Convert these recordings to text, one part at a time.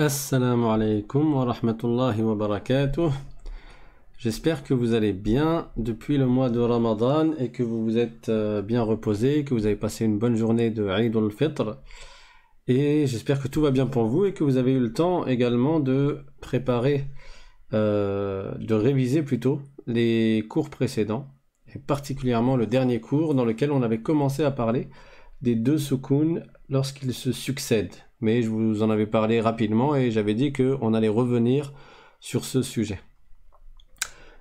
Assalamu alaikum wa rahmatullahi wa barakatuh. J'espère que vous allez bien depuis le mois de Ramadan et que vous vous êtes euh, bien reposé, que vous avez passé une bonne journée de Eid al-Fitr. Et j'espère que tout va bien pour vous et que vous avez eu le temps également de préparer, euh, de réviser plutôt les cours précédents, et particulièrement le dernier cours dans lequel on avait commencé à parler des deux soukoun lorsqu'ils se succèdent mais je vous en avais parlé rapidement et j'avais dit qu'on allait revenir sur ce sujet.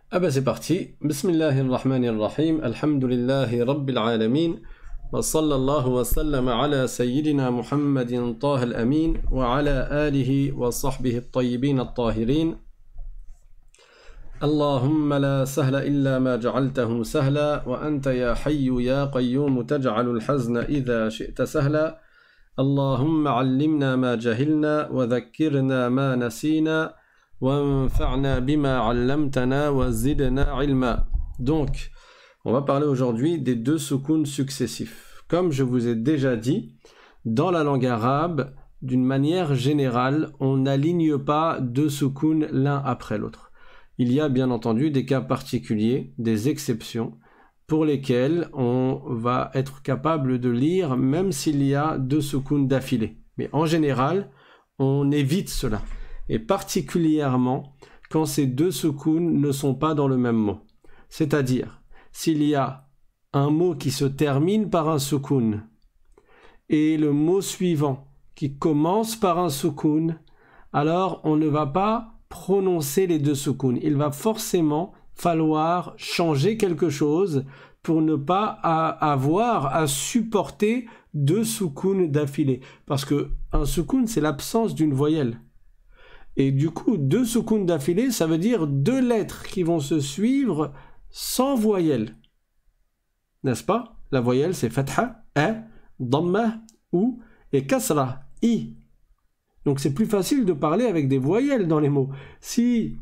Ah ben c'est parti. Bismillahirrahmanirrahim. Alhamdulillahi Rabbil Alamin. Wa sallallahu wa sallam ala Sayyidina Muhammadin Taha al-Amin wa ala alihi wa sahbihi al-tayyibin al-tahirin. اللهم لا سهل إلا ما جعلته سهلا وأنت يا حي يا قيوم تجعل الحزن إذا شئت سهلا اللهم wa Donc, on va parler aujourd'hui des deux soukouns successifs. Comme je vous ai déjà dit, dans la langue arabe, d'une manière générale, on n'aligne pas deux soukouns l'un après l'autre. Il y a bien entendu des cas particuliers, des exceptions, pour lesquels on va être capable de lire même s'il y a deux soukouns d'affilée. Mais en général, on évite cela. Et particulièrement quand ces deux soukouns ne sont pas dans le même mot. C'est-à-dire, s'il y a un mot qui se termine par un soukoun et le mot suivant qui commence par un soukoun, alors on ne va pas prononcer les deux soukouns. Il va forcément falloir changer quelque chose pour ne pas avoir à supporter deux soukounes d'affilée. Parce que un soukoun, c'est l'absence d'une voyelle. Et du coup, deux soukounes d'affilée, ça veut dire deux lettres qui vont se suivre sans voyelle. N'est-ce pas La voyelle, c'est fatha, a, dhamma, ou, et kasra, i. Donc c'est plus facile de parler avec des voyelles dans les mots. Si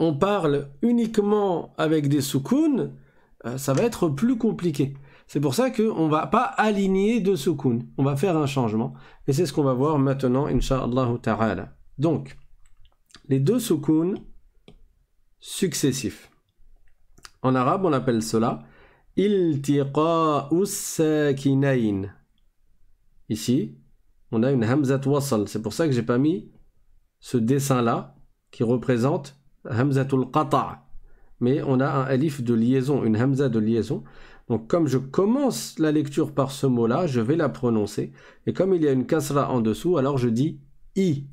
on parle uniquement avec des soukoun, euh, ça va être plus compliqué. C'est pour ça qu'on ne va pas aligner deux soukoun. On va faire un changement. Et c'est ce qu'on va voir maintenant, Inch'Allah ta'ala. Donc, les deux soukoun successifs. En arabe, on appelle cela il iltiqa'us kinain. Ici, on a une hamzat wasal. C'est pour ça que j'ai pas mis ce dessin-là qui représente hamzatul qata. Mais on a un alif de liaison, une hamza de liaison. Donc comme je commence la lecture par ce mot-là, je vais la prononcer. Et comme il y a une kasra en dessous, alors je dis i.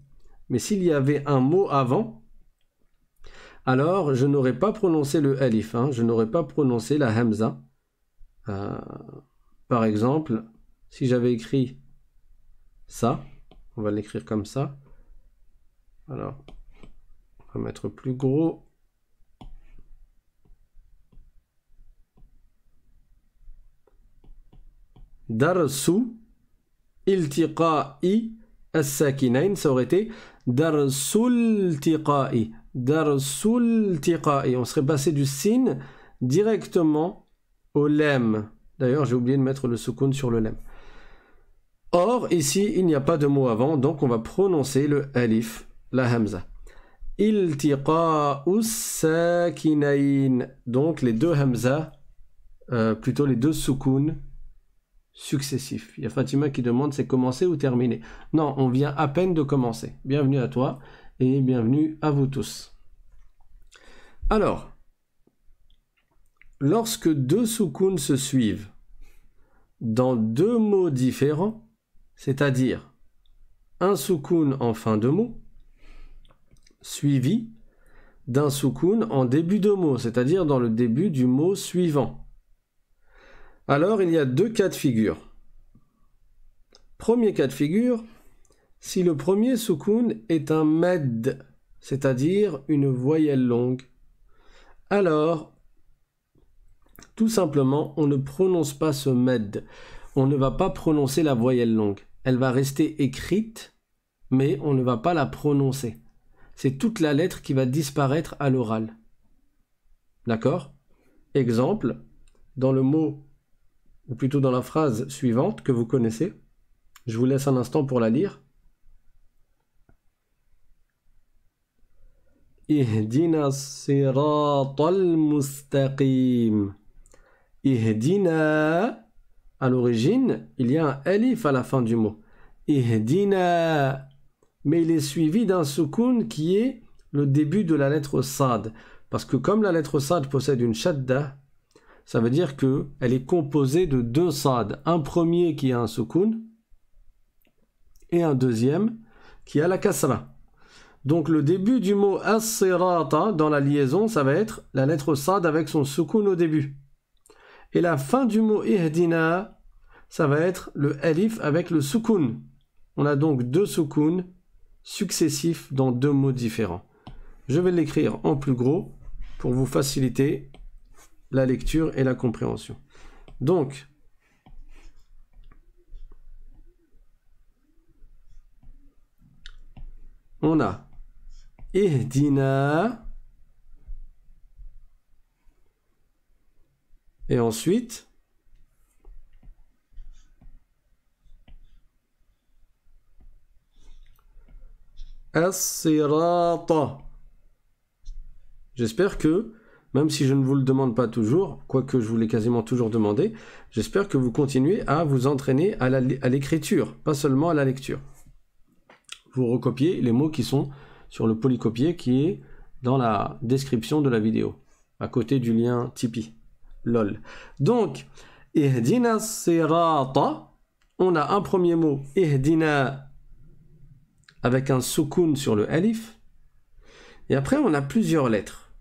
Mais s'il y avait un mot avant, alors je n'aurais pas prononcé le alif, hein. je n'aurais pas prononcé la hamza. Euh, par exemple, si j'avais écrit ça, on va l'écrire comme ça. Alors, on va mettre plus gros. Darsu iltiqa'i as-sakinain, ça aurait été dar dar tira et On serait passé du sin directement au lem. D'ailleurs, j'ai oublié de mettre le soukoun sur le lem. Or, ici, il n'y a pas de mot avant, donc on va prononcer le alif, la hamza. Donc les deux hamza, euh, plutôt les deux soukoun successifs. Il y a Fatima qui demande c'est commencer ou terminé Non, on vient à peine de commencer. Bienvenue à toi et bienvenue à vous tous. Alors, lorsque deux soukoun se suivent dans deux mots différents, c'est-à-dire un soukoun en fin de mot suivi d'un soukoun en début de mot, c'est-à-dire dans le début du mot suivant. Alors il y a deux cas de figure. Premier cas de figure, si le premier soukoun est un med, c'est-à-dire une voyelle longue, alors tout simplement on ne prononce pas ce med, on ne va pas prononcer la voyelle longue. Elle va rester écrite, mais on ne va pas la prononcer c'est toute la lettre qui va disparaître à l'oral. D'accord Exemple, dans le mot, ou plutôt dans la phrase suivante que vous connaissez, je vous laisse un instant pour la lire. Ihdina siratal mustaqim. Ihdina. À l'origine, il y a un alif à la fin du mot. Ihdina mais il est suivi d'un soukoun qui est le début de la lettre sad. Parce que comme la lettre sad possède une shadda, ça veut dire que elle est composée de deux sad. Un premier qui a un soukoun et un deuxième qui a la kasra. Donc le début du mot as dans la liaison, ça va être la lettre sad avec son soukoun au début. Et la fin du mot ihdina, ça va être le alif avec le soukoun. On a donc deux soukouns successifs dans deux mots différents. Je vais l'écrire en plus gros pour vous faciliter la lecture et la compréhension. Donc, on a et ensuite J'espère que, même si je ne vous le demande pas toujours, quoique je vous l'ai quasiment toujours demandé, j'espère que vous continuez à vous entraîner à l'écriture, pas seulement à la lecture. Vous recopiez les mots qui sont sur le polycopier qui est dans la description de la vidéo, à côté du lien Tipeee. LOL. Donc, on a un premier mot, ihdina avec un soukoun sur le alif. Et après, on a plusieurs lettres.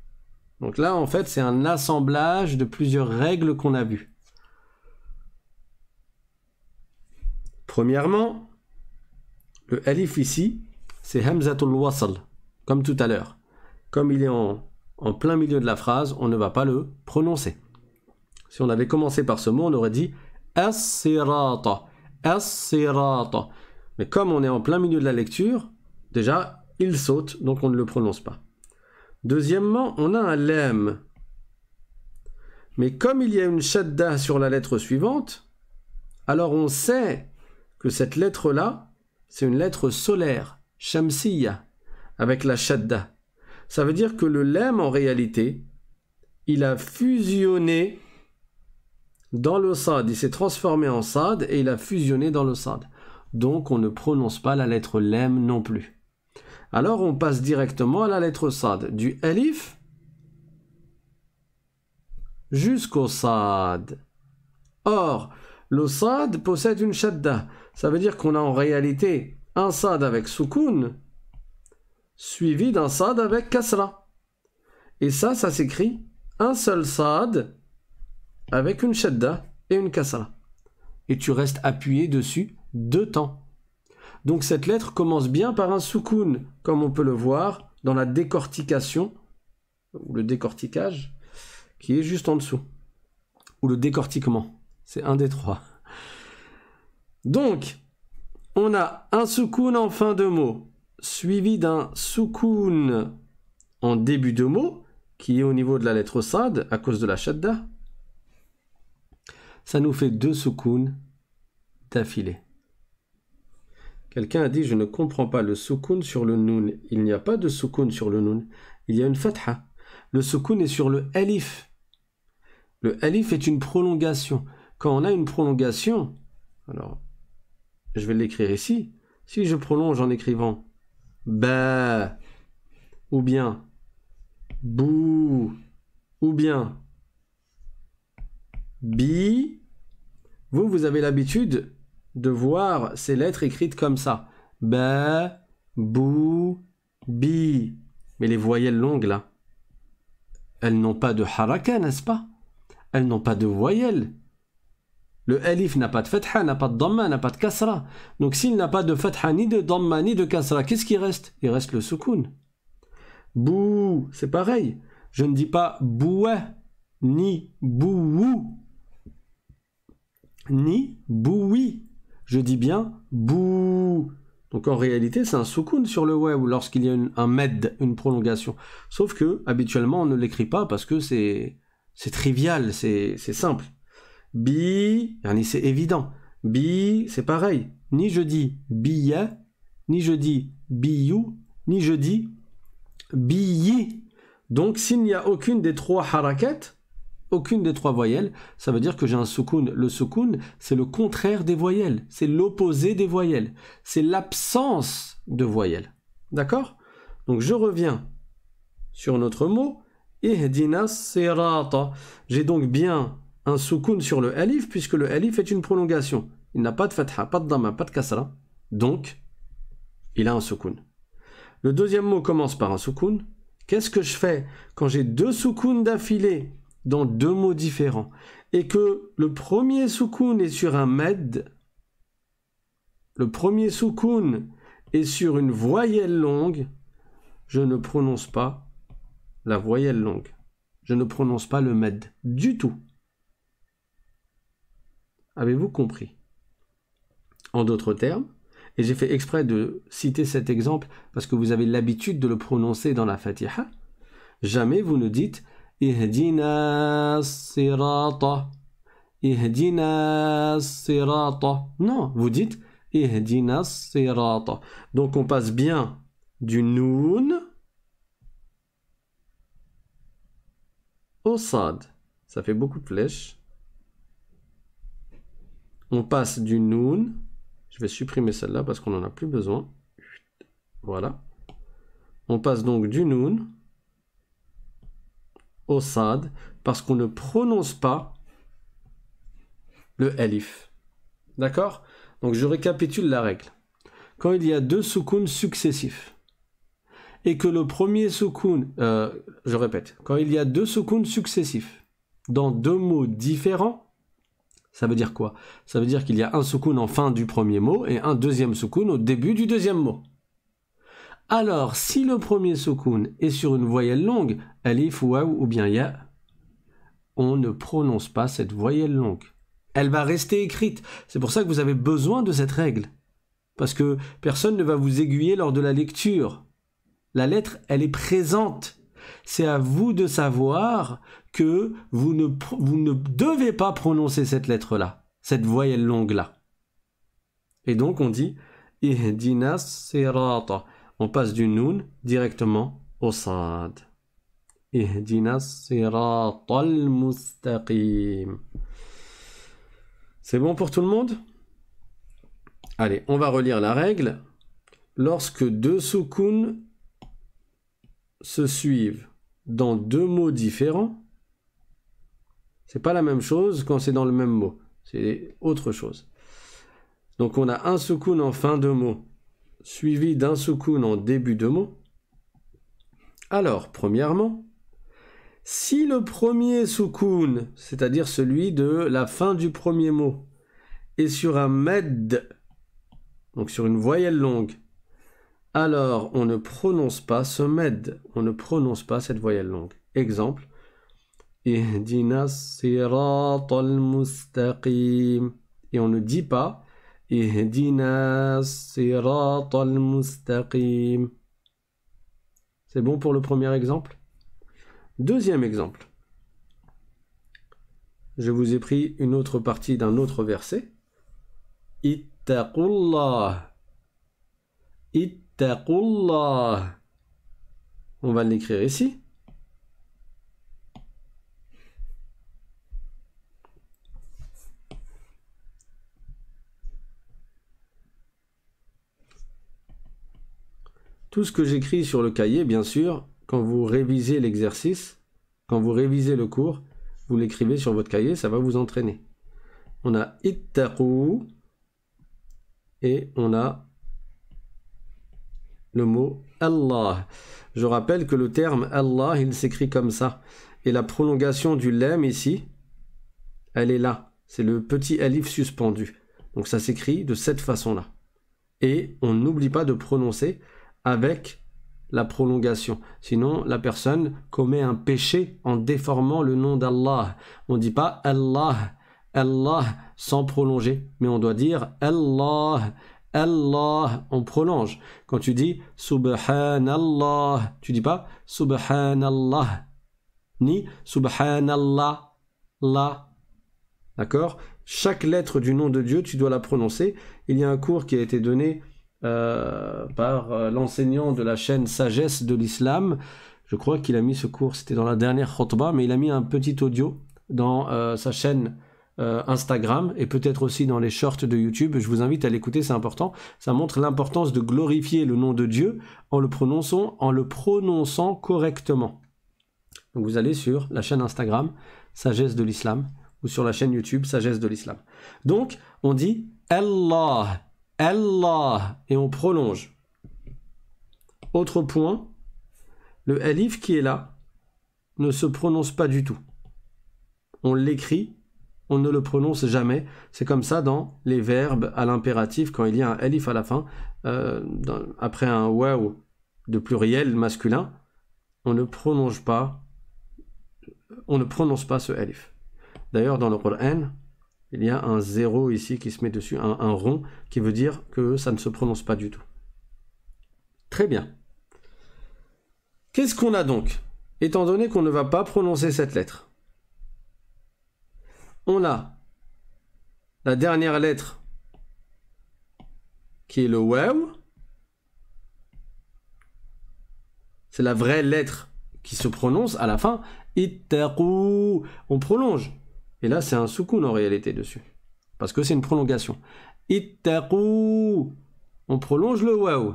Donc là, en fait, c'est un assemblage de plusieurs règles qu'on a vues. Premièrement, le alif ici, c'est hamzatul wasl, comme tout à l'heure. Comme il est en, en plein milieu de la phrase, on ne va pas le prononcer. Si on avait commencé par ce mot, on aurait dit as-sirata, as-sirata. Mais comme on est en plein milieu de la lecture, déjà, il saute, donc on ne le prononce pas. Deuxièmement, on a un lem. Mais comme il y a une shadda sur la lettre suivante, alors on sait que cette lettre-là, c'est une lettre solaire, shamsiya, avec la shadda. Ça veut dire que le lem, en réalité, il a fusionné dans le sad. Il s'est transformé en sad et il a fusionné dans le sad donc on ne prononce pas la lettre lem non plus. Alors on passe directement à la lettre sad, du ELIF jusqu'au sad. Or, le sad possède une shadda, ça veut dire qu'on a en réalité un sad avec soukoun suivi d'un sad avec kasra. Et ça, ça s'écrit un seul sad avec une shadda et une kasra. Et tu restes appuyé dessus deux temps. Donc cette lettre commence bien par un soukoun, comme on peut le voir dans la décortication, ou le décorticage, qui est juste en dessous, ou le décortiquement, c'est un des trois. Donc, on a un soukoun en fin de mot, suivi d'un soukoun en début de mot, qui est au niveau de la lettre sad, à cause de la shadda. Ça nous fait deux soukouns d'affilée. Quelqu'un a dit Je ne comprends pas le soukoun sur le noun. Il n'y a pas de soukoun sur le noun. Il y a une fatha. Le soukoun est sur le alif. Le alif est une prolongation. Quand on a une prolongation, alors je vais l'écrire ici. Si je prolonge en écrivant ba ou bien bou ou bien bi, vous, vous avez l'habitude de voir ces lettres écrites comme ça. Ba, bou, bi. Mais les voyelles longues là, elles n'ont pas de haraka, n'est-ce pas Elles n'ont pas de voyelles. Le elif n'a pas de fetha, n'a pas de damma, n'a pas de kasra. Donc s'il n'a pas de fetha, ni de damma, ni de kasra, qu'est-ce qui reste Il reste le soukoun. Bou, c'est pareil. Je ne dis pas BOUA, ni bouou, ni boui. Je dis bien bou. Donc en réalité, c'est un soukoun sur le web lorsqu'il y a un med, une prolongation. Sauf que habituellement, on ne l'écrit pas parce que c'est c'est trivial, c'est simple. Bi, c'est évident. Bi, c'est pareil. Ni je dis billet, ni je dis biyu », ni je dis billi. Donc s'il n'y a aucune des trois harakettes, aucune des trois voyelles, ça veut dire que j'ai un soukoun. Le soukoun, c'est le contraire des voyelles, c'est l'opposé des voyelles, c'est l'absence de voyelles. D'accord Donc je reviens sur notre mot, J'ai donc bien un soukoun sur le alif, puisque le alif est une prolongation. Il n'a pas de fatha, pas de dhamma, pas de kasra. Donc, il a un soukoun. Le deuxième mot commence par un soukoun. Qu'est-ce que je fais quand j'ai deux soukoun d'affilée dans deux mots différents, et que le premier soukoun est sur un med, le premier soukoun est sur une voyelle longue, je ne prononce pas la voyelle longue. Je ne prononce pas le med du tout. Avez-vous compris En d'autres termes, et j'ai fait exprès de citer cet exemple parce que vous avez l'habitude de le prononcer dans la Fatiha, jamais vous ne dites Ihdina sirata. Ihdina Non, vous dites Ihdina sirata. Donc on passe bien du noun au sad. Ça fait beaucoup de flèches. On passe du noun. Je vais supprimer celle-là parce qu'on n'en a plus besoin. Voilà. On passe donc du noun parce qu'on ne prononce pas le elif. D'accord Donc je récapitule la règle. Quand il y a deux soukouns successifs et que le premier soukoun, euh, je répète, quand il y a deux soukouns successifs dans deux mots différents, ça veut dire quoi Ça veut dire qu'il y a un soukoun en fin du premier mot et un deuxième soukoun au début du deuxième mot. Alors, si le premier soukoun est sur une voyelle longue, alif ou ou bien ya, on ne prononce pas cette voyelle longue. Elle va rester écrite. C'est pour ça que vous avez besoin de cette règle. Parce que personne ne va vous aiguiller lors de la lecture. La lettre, elle est présente. C'est à vous de savoir que vous ne, devez pas prononcer cette lettre-là, cette voyelle longue-là. Et donc on dit, dinas on passe du noun directement au sad. C'est bon pour tout le monde Allez, on va relire la règle. Lorsque deux soukouns se suivent dans deux mots différents, c'est pas la même chose quand c'est dans le même mot. C'est autre chose. Donc on a un soukoun en fin de mot suivi d'un soukoun en début de mot. Alors, premièrement, si le premier soukoun, c'est-à-dire celui de la fin du premier mot, est sur un med, donc sur une voyelle longue, alors on ne prononce pas ce med, on ne prononce pas cette voyelle longue. Exemple, et on ne dit pas c'est bon pour le premier exemple Deuxième exemple. Je vous ai pris une autre partie d'un autre verset. Ittaqullah. Ittaqullah. On va l'écrire ici. ce que j'écris sur le cahier, bien sûr, quand vous révisez l'exercice, quand vous révisez le cours, vous l'écrivez sur votre cahier, ça va vous entraîner. On a ittaqou et on a le mot Allah. Je rappelle que le terme Allah, il s'écrit comme ça. Et la prolongation du lem ici, elle est là. C'est le petit alif suspendu. Donc ça s'écrit de cette façon-là. Et on n'oublie pas de prononcer avec la prolongation. Sinon, la personne commet un péché en déformant le nom d'Allah. On ne dit pas Allah, Allah sans prolonger, mais on doit dire Allah, Allah, on prolonge. Quand tu dis Subhanallah, tu dis pas Subhanallah, ni Subhanallah, la. D'accord Chaque lettre du nom de Dieu, tu dois la prononcer. Il y a un cours qui a été donné euh, par euh, l'enseignant de la chaîne Sagesse de l'Islam. Je crois qu'il a mis ce cours, c'était dans la dernière Khotba mais il a mis un petit audio dans euh, sa chaîne Instagram et peut-être aussi dans les shorts de YouTube. Je vous invite à l'écouter, c'est important. Ça montre l'importance de glorifier le nom de Dieu en le prononçant, en le prononçant correctement. Donc vous allez sur la chaîne Instagram Sagesse de l'Islam ou sur la chaîne YouTube Sagesse de l'Islam. Donc on dit Allah Allah. Et on prolonge. Autre point, le alif qui est là ne se prononce pas du tout. On l'écrit, on ne le prononce jamais. C'est comme ça dans les verbes à l'impératif, quand il y a un alif à la fin, euh, après un waouh de pluriel masculin, on ne prononce pas, on ne prononce pas ce alif. D'ailleurs, dans le Qur'an, il y a un zéro ici qui se met dessus, un, rond, qui veut dire que ça ne se prononce pas du tout. Très bien. Qu'est-ce qu'on a donc Étant donné qu'on ne va pas prononcer cette lettre, on a la dernière lettre qui est le W. C'est la vraie lettre qui se prononce à la fin. On prolonge. Et là, c'est un soukoun en réalité dessus. Parce que c'est une prolongation. Ittaqou On prolonge le waouh.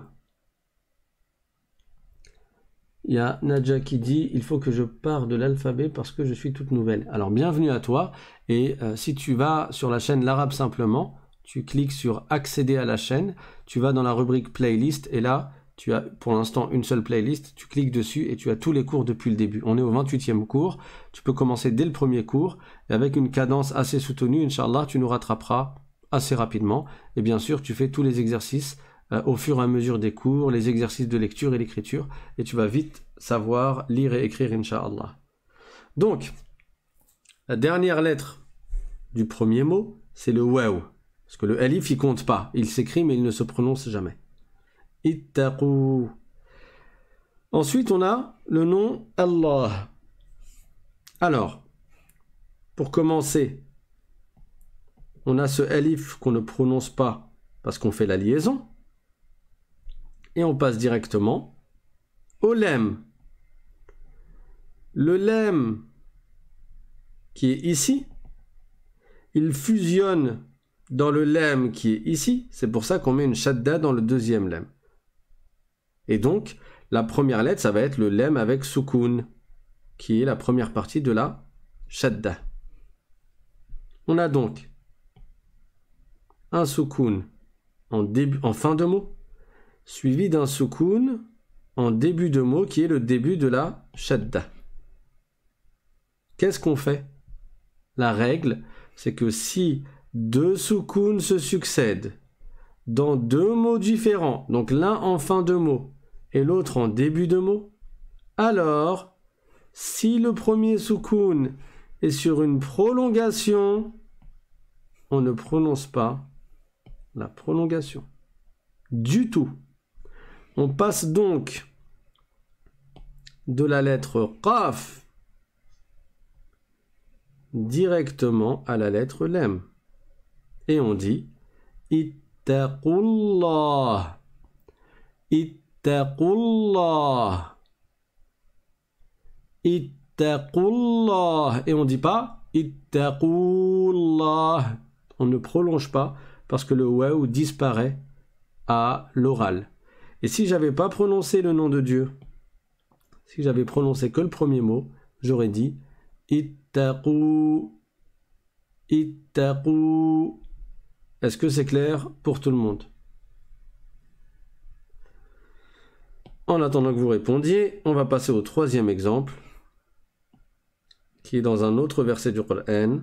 Il y a Nadja qui dit il faut que je pars de l'alphabet parce que je suis toute nouvelle. Alors bienvenue à toi et euh, si tu vas sur la chaîne l'arabe simplement, tu cliques sur accéder à la chaîne, tu vas dans la rubrique playlist et là tu as pour l'instant une seule playlist, tu cliques dessus et tu as tous les cours depuis le début. On est au 28e cours, tu peux commencer dès le premier cours, et avec une cadence assez soutenue, Inch'Allah, tu nous rattraperas assez rapidement. Et bien sûr, tu fais tous les exercices euh, au fur et à mesure des cours, les exercices de lecture et d'écriture et tu vas vite savoir lire et écrire, Inch'Allah. Donc, la dernière lettre du premier mot, c'est le waw. Parce que le alif, il compte pas. Il s'écrit, mais il ne se prononce jamais. Ensuite, on a le nom Allah. Alors, pour commencer, on a ce alif qu'on ne prononce pas parce qu'on fait la liaison. Et on passe directement au lem. Le lem qui est ici, il fusionne dans le lem qui est ici. C'est pour ça qu'on met une shadda dans le deuxième lem. Et donc, la première lettre, ça va être le lem avec soukoun, qui est la première partie de la shadda. On a donc un soukoun en, début, en fin de mot, suivi d'un soukoun en début de mot, qui est le début de la shadda. Qu'est-ce qu'on fait La règle, c'est que si deux soukouns se succèdent dans deux mots différents, donc l'un en fin de mot et l'autre en début de mot Alors, si le premier soukoun est sur une prolongation, on ne prononce pas la prolongation. Du tout. On passe donc de la lettre Qaf directement à la lettre Lem. Et on dit Ittaqullah. Ittaqullah. Ittaqullah. Et on ne dit pas Ittaqullah. On ne prolonge pas parce que le waouh disparaît à l'oral. Et si j'avais pas prononcé le nom de Dieu, si j'avais prononcé que le premier mot, j'aurais dit Ittaqu. Est-ce que c'est clair pour tout le monde En attendant que vous répondiez, on va passer au troisième exemple, qui est dans un autre verset du Coran.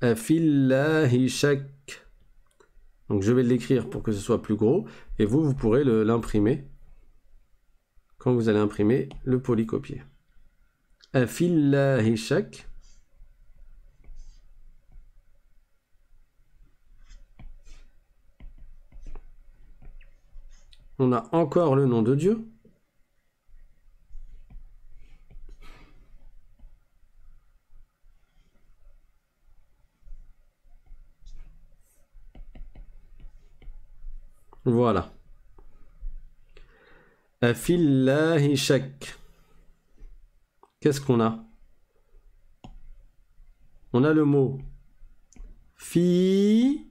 Afillahi shak. Donc je vais l'écrire pour que ce soit plus gros, et vous, vous pourrez l'imprimer quand vous allez imprimer le polycopier. Afillahi On a encore le nom de Dieu. Voilà. Afillahi shak. Qu'est-ce qu'on a On a le mot fi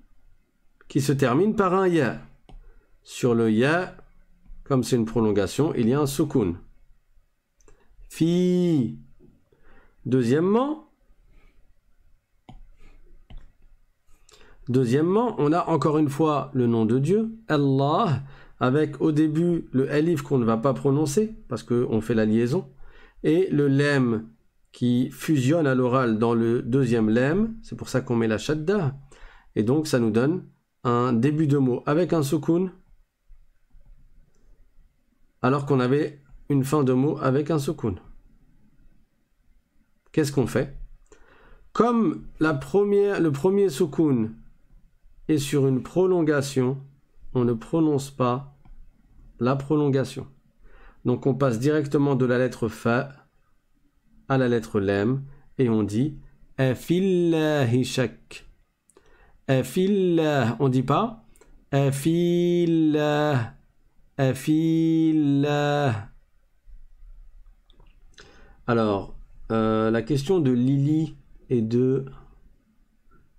qui se termine par un ya. Sur le ya, comme c'est une prolongation, il y a un soukoun. Fi. Deuxièmement, Deuxièmement, on a encore une fois le nom de Dieu, Allah, avec au début le alif qu'on ne va pas prononcer, parce qu'on fait la liaison, et le lem qui fusionne à l'oral dans le deuxième lem, c'est pour ça qu'on met la shadda, et donc ça nous donne un début de mot avec un soukoun, alors qu'on avait une fin de mot avec un soukoun. Qu'est-ce qu'on fait Comme la première, le premier soukoun et sur une prolongation, on ne prononce pas la prolongation. Donc on passe directement de la lettre Fa à la lettre Lem et on dit Afillahi shak. Afillah. On dit pas Afillah. Afillah. Alors, euh, la question de Lily et de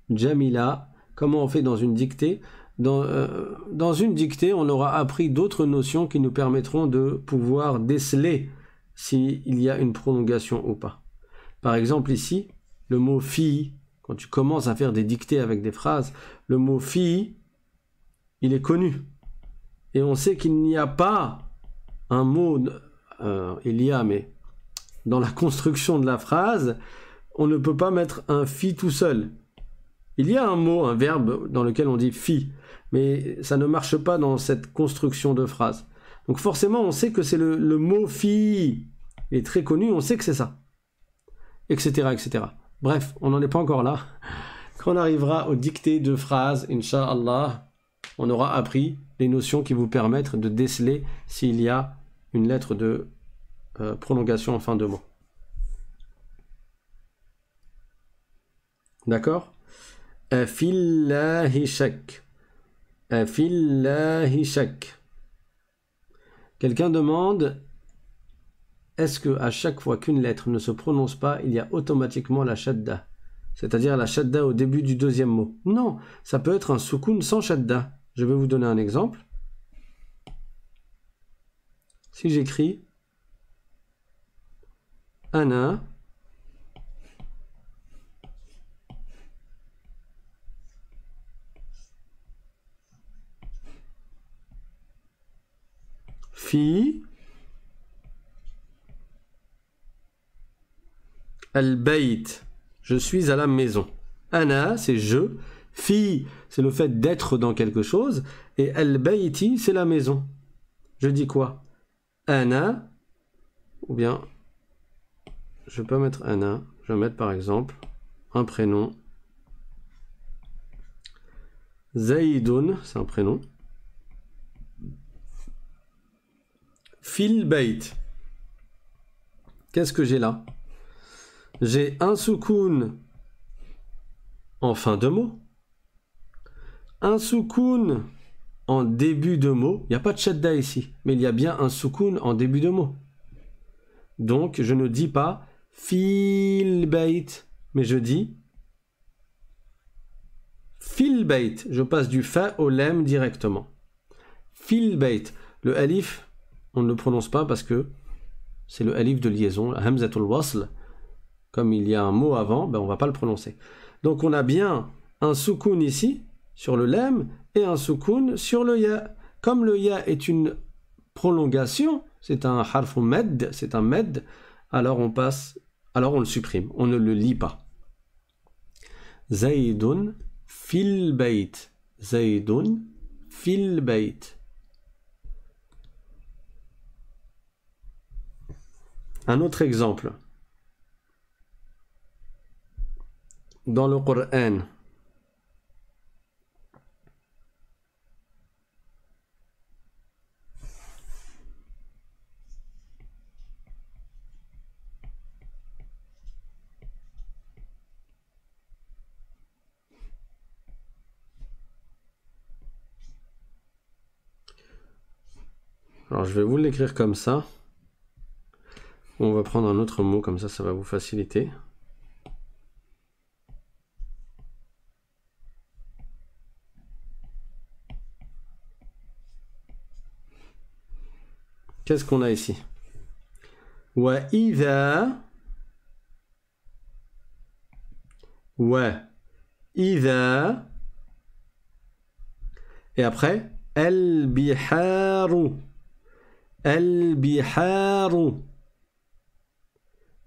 Jamila comment on fait dans une dictée. Euh, dans, une dictée, on aura appris d'autres notions qui nous permettront de pouvoir déceler s'il y a une prolongation ou pas. Par exemple, ici, le mot fille, quand tu commences à faire des dictées avec des phrases, le mot fille, il est connu. Et on sait qu'il n'y a pas un mot, euh, il y a, mais dans la construction de la phrase, on ne peut pas mettre un fille » tout seul. Il y a un mot, un verbe dans lequel on dit fi ». mais ça ne marche pas dans cette construction de phrase. Donc forcément, on sait que c'est le, mot fi est très connu, on sait que c'est ça. Etc. etc. Bref, on n'en est pas encore là. Quand on arrivera au dictées de phrase, Inch'Allah, on aura appris les notions qui vous permettent de déceler s'il y a une lettre de euh, prolongation en fin de mot. D'accord في الله Quelqu'un demande est-ce que à chaque fois qu'une lettre ne se prononce pas, il y a automatiquement la shadda C'est-à-dire la shadda au début du deuxième mot. Non, ça peut être un soukoun sans shadda. Je vais vous donner un exemple. Si j'écris Anna, al bait. je suis à la maison. Anna, c'est je. Fi, c'est le fait d'être dans quelque chose. Et al bayti, c'est la maison. Je dis quoi Anna, ou bien, je peux mettre Anna. Je vais mettre par exemple un prénom. Zaidun, c'est un prénom. bait Qu'est-ce que j'ai là J'ai un soukoun en fin de mot, un soukoun en début de mot. Il n'y a pas de shadda ici, mais il y a bien un soukoun en début de mot. Donc, je ne dis pas Bait. mais je dis bait Je passe du fa au lem directement. bait Le alif, on ne le prononce pas parce que c'est le alif de liaison, hamzatul wasl. Comme il y a un mot avant, ben, on ne va pas le prononcer. Donc on a bien un soukoun ici, sur le lem, et un soukoun sur le ya. Comme le ya est une prolongation, c'est un harf med, c'est un med, alors on passe, alors on le supprime, on ne le lit pas. Zaidun fil Zaidun fil Un autre exemple. Dans le Coran, Alors je vais vous l'écrire comme ça. On va prendre un autre mot, comme ça, ça va vous faciliter. Qu'est-ce qu'on a ici Wa either? Wa either? Et après, al biharu. El biharu.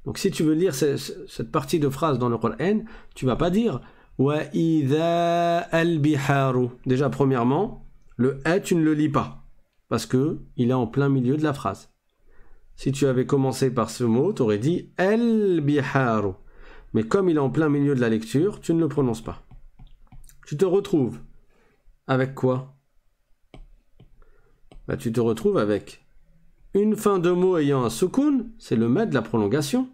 Donc si tu veux lire cette partie de phrase dans le Coran, tu vas pas dire Wa al-biharu. Déjà, premièrement, le A, tu ne le lis pas parce que il est en plein milieu de la phrase. Si tu avais commencé par ce mot, tu aurais dit al-biharu. Mais comme il est en plein milieu de la lecture, tu ne le prononces pas. Tu te retrouves avec quoi bah, Tu te retrouves avec une fin de mot ayant un soukoun, c'est le maître de la prolongation,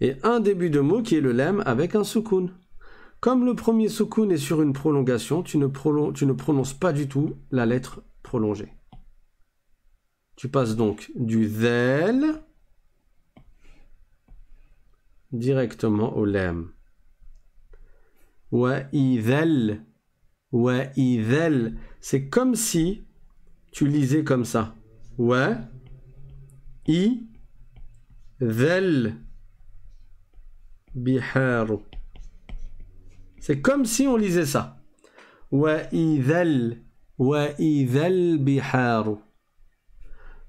et un début de mot qui est le lem avec un soukoun. Comme le premier soukoun est sur une prolongation, tu ne, prononces pas du tout la lettre prolongée. Tu passes donc du zel directement au lem. Wa Ouais, wa c'est comme si tu lisais comme ça. Ouais, c'est comme si on lisait ça. Wa wa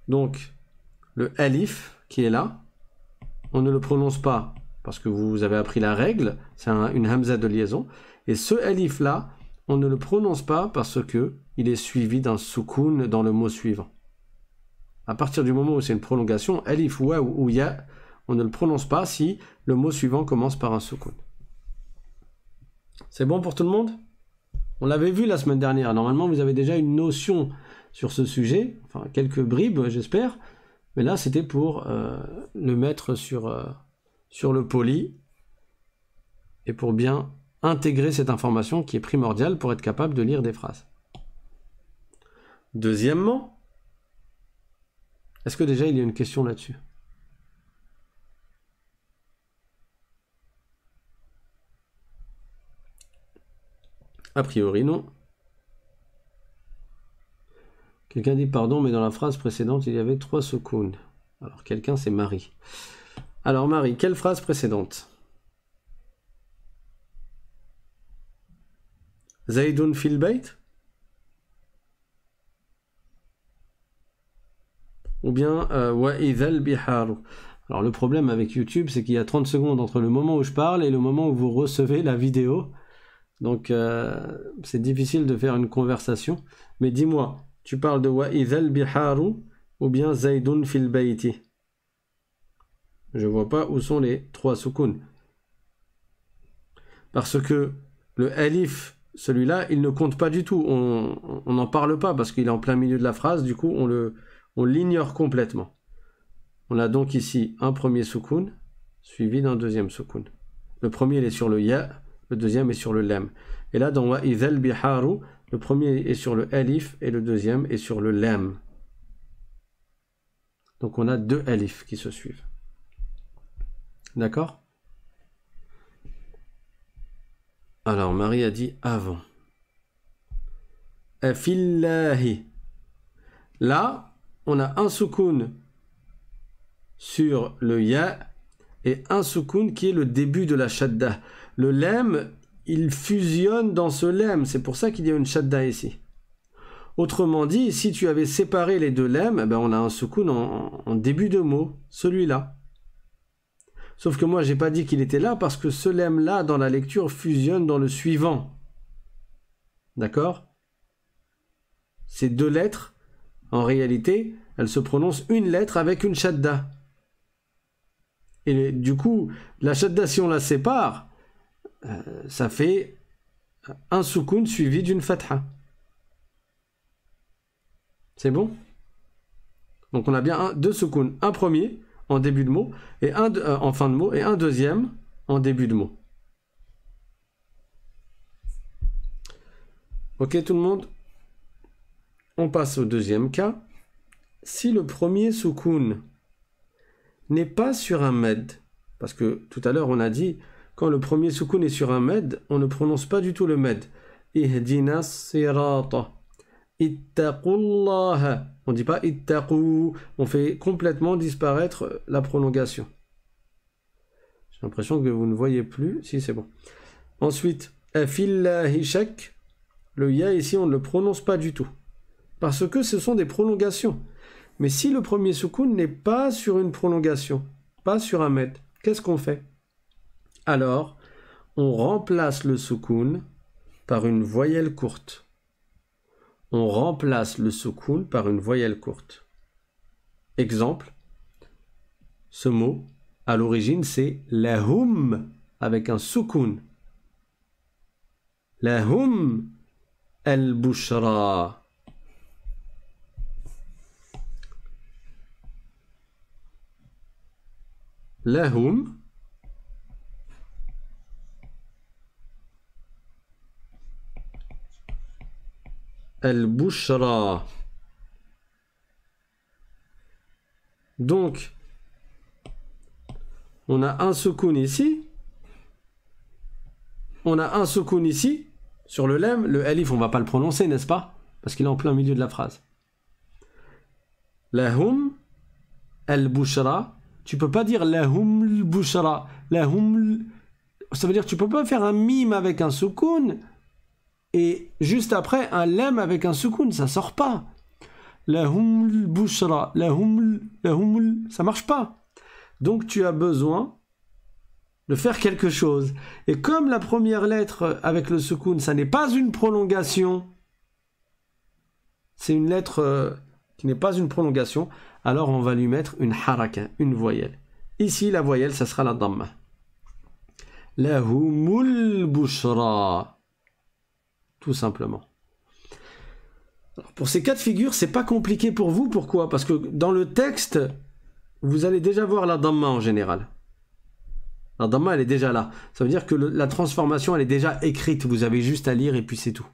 Donc le alif qui est là, on ne le prononce pas parce que vous avez appris la règle, c'est une hamza de liaison et ce alif là, on ne le prononce pas parce que il est suivi d'un soukoun dans le mot suivant. À partir du moment où c'est une prolongation, alif ya, on ne le prononce pas si le mot suivant commence par un soukoun. C'est bon pour tout le monde On l'avait vu la semaine dernière. Normalement, vous avez déjà une notion sur ce sujet, enfin quelques bribes, j'espère. Mais là, c'était pour euh, le mettre sur, euh, sur le poli et pour bien intégrer cette information qui est primordiale pour être capable de lire des phrases. Deuxièmement, est-ce que déjà il y a une question là-dessus A priori, non. Quelqu'un dit pardon, mais dans la phrase précédente, il y avait trois secondes. Alors, quelqu'un, c'est Marie. Alors, Marie, quelle phrase précédente Zaidun fil ou bien euh, wa biharu. Alors le problème avec YouTube, c'est qu'il y a 30 secondes entre le moment où je parle et le moment où vous recevez la vidéo. Donc euh, c'est difficile de faire une conversation. Mais dis-moi, tu parles de wa biharu ou bien zaidun fil bayti Je vois pas où sont les trois soukoun. Parce que le alif, celui-là, il ne compte pas du tout. On n'en parle pas parce qu'il est en plein milieu de la phrase. Du coup, on le, on l'ignore complètement. On a donc ici un premier soukoun suivi d'un deuxième soukoun. Le premier est sur le ya, le deuxième est sur le lem Et là dans wa biharu, le premier est sur le alif et le deuxième est sur le lem Donc on a deux alif qui se suivent. D'accord Alors Marie a dit avant. Là, on a un soukoun sur le ya et un soukoun qui est le début de la shadda. Le lem, il fusionne dans ce lem, c'est pour ça qu'il y a une shadda ici. Autrement dit, si tu avais séparé les deux lemmes, eh ben, on a un soukoun en, début de mot, celui-là. Sauf que moi, j'ai pas dit qu'il était là parce que ce lem là dans la lecture, fusionne dans le suivant. D'accord Ces deux lettres en réalité, elle se prononce une lettre avec une shadda. Et du coup, la shadda, si on la sépare, euh, ça fait un soukoun suivi d'une fatha. C'est bon Donc on a bien deux soukoun, un premier en début de mot, et un euh, en fin de mot, et un deuxième en début de mot. Ok tout le monde on passe au deuxième cas. Si le premier soukoun n'est pas sur un med, parce que tout à l'heure on a dit quand le premier soukoun est sur un med, on ne prononce pas du tout le med. On ne dit pas On fait complètement disparaître la prolongation. J'ai l'impression que vous ne voyez plus. Si, c'est bon. Ensuite, Le ya ici, on ne le prononce pas du tout parce que ce sont des prolongations. Mais si le premier soukoun n'est pas sur une prolongation, pas sur un mètre, qu'est-ce qu'on fait Alors, on remplace le soukoun par une voyelle courte. On remplace le soukoun par une voyelle courte. Exemple, ce mot, à l'origine, c'est lahum avec un soukoun. Lahum el-bushra. el Bushra. Donc, on a un soukoun ici. On a un soukoun ici, sur le lem. Le alif, on va pas le prononcer, n'est-ce pas Parce qu'il est en plein milieu de la phrase. Lahum el bushra tu peux pas dire lahum la lahum. Ça veut dire tu peux pas faire un mime avec un soukoun et juste après un lem avec un soukoun, ça sort pas. La la bushra, la lahum, ça marche pas. Donc tu as besoin de faire quelque chose. Et comme la première lettre avec le soukoun, ça n'est pas une prolongation, c'est une lettre euh, qui n'est pas une prolongation, alors on va lui mettre une haraka, une voyelle. Ici, la voyelle, ça sera la damma. Lahumul bushra. Tout simplement. pour ces quatre figures, c'est pas compliqué pour vous. Pourquoi Parce que dans le texte, vous allez déjà voir la dhamma en général. La dhamma, elle est déjà là. Ça veut dire que la transformation, elle est déjà écrite. Vous avez juste à lire et puis c'est tout.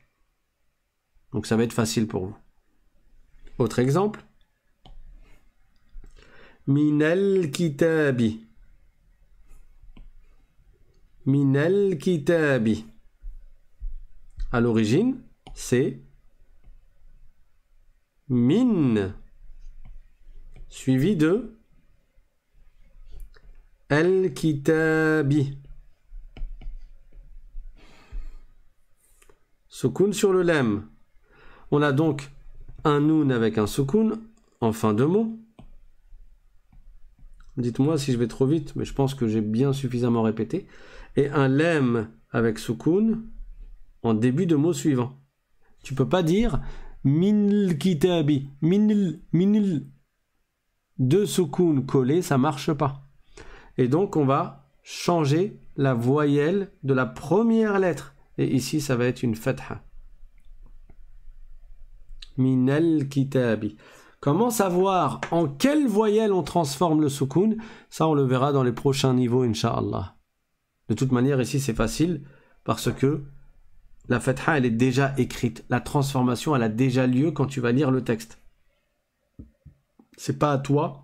Donc ça va être facile pour vous. Autre exemple. Minel kitabi. Minel kitabi. À l'origine, c'est min suivi de El Kitabi. Sukun sur le lem. On a donc un noun avec un soukoun en fin de mot. Dites-moi si je vais trop vite, mais je pense que j'ai bien suffisamment répété. Et un lem avec soukoun en début de mot suivant. Tu peux pas dire minl kitabi, minl Deux soukoun collés, ça marche pas. Et donc on va changer la voyelle de la première lettre. Et ici, ça va être une fatha. Minel kitabi. Comment savoir en quelle voyelle on transforme le soukoun Ça, on le verra dans les prochains niveaux, Inshallah. De toute manière, ici, c'est facile parce que la fatha, elle est déjà écrite. La transformation, elle a déjà lieu quand tu vas lire le texte. C'est pas à toi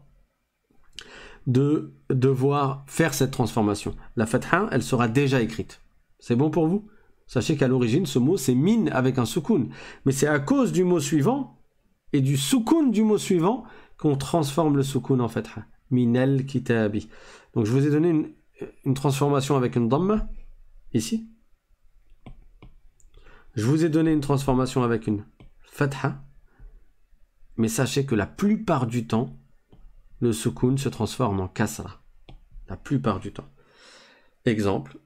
de devoir faire cette transformation. La fatha, elle sera déjà écrite. C'est bon pour vous Sachez qu'à l'origine, ce mot, c'est min avec un soukoun. Mais c'est à cause du mot suivant et du soukoun du mot suivant qu'on transforme le soukoun en fatha. Minel kitabi. Donc je vous ai donné une, transformation avec une dhamma, ici. Je vous ai donné une transformation avec une fatha. Mais sachez que la plupart du temps, le soukoun se transforme en kasra. La plupart du temps. Exemple,